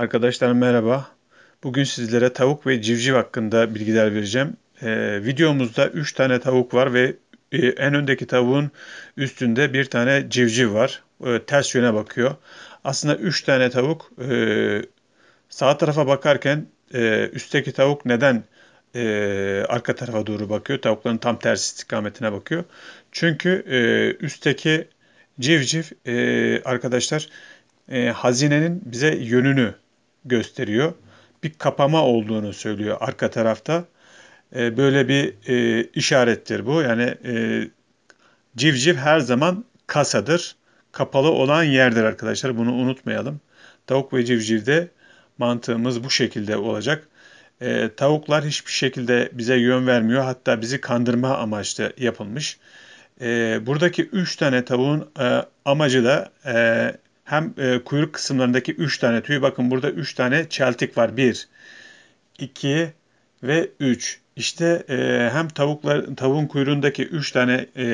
Arkadaşlar merhaba. Bugün sizlere tavuk ve civciv hakkında bilgiler vereceğim. Ee, videomuzda 3 tane tavuk var ve e, en öndeki tavuğun üstünde bir tane civciv var. E, ters yöne bakıyor. Aslında 3 tane tavuk e, sağ tarafa bakarken e, üstteki tavuk neden e, arka tarafa doğru bakıyor? Tavukların tam tersi istikametine bakıyor. Çünkü e, üstteki civciv e, arkadaşlar e, hazinenin bize yönünü gösteriyor. Bir kapama olduğunu söylüyor arka tarafta. E, böyle bir e, işarettir bu. Yani e, civciv her zaman kasadır. Kapalı olan yerdir arkadaşlar. Bunu unutmayalım. Tavuk ve civcivde mantığımız bu şekilde olacak. E, tavuklar hiçbir şekilde bize yön vermiyor. Hatta bizi kandırma amaçlı yapılmış. E, buradaki 3 tane tavuğun e, amacı da e, hem e, kuyruk kısımlarındaki 3 tane tüy. Bakın burada 3 tane çeltik var. 1, 2 ve 3. İşte e, hem tavuklar, tavuğun kuyruğundaki 3 tane e,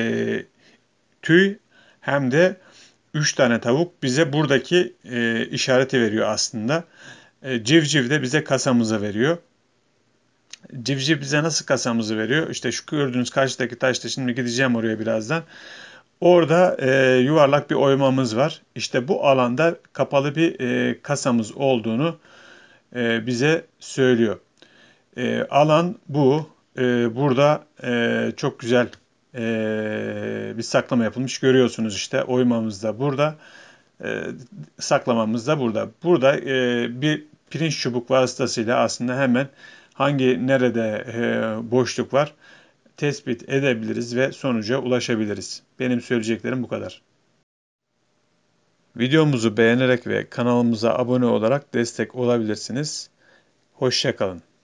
tüy hem de 3 tane tavuk bize buradaki e, işareti veriyor aslında. E, civciv de bize kasamızı veriyor. Civciv bize nasıl kasamızı veriyor? İşte şu gördüğünüz karşıdaki taşta şimdi gideceğim oraya birazdan. Orada e, yuvarlak bir oymamız var. İşte bu alanda kapalı bir e, kasamız olduğunu e, bize söylüyor. E, alan bu. E, burada e, çok güzel e, bir saklama yapılmış. Görüyorsunuz işte oymamız da burada. E, saklamamız da burada. Burada e, bir pirinç çubuk vasıtasıyla aslında hemen hangi nerede e, boşluk var tespit edebiliriz ve sonuca ulaşabiliriz. Benim söyleyeceklerim bu kadar. Videomuzu beğenerek ve kanalımıza abone olarak destek olabilirsiniz. Hoşçakalın.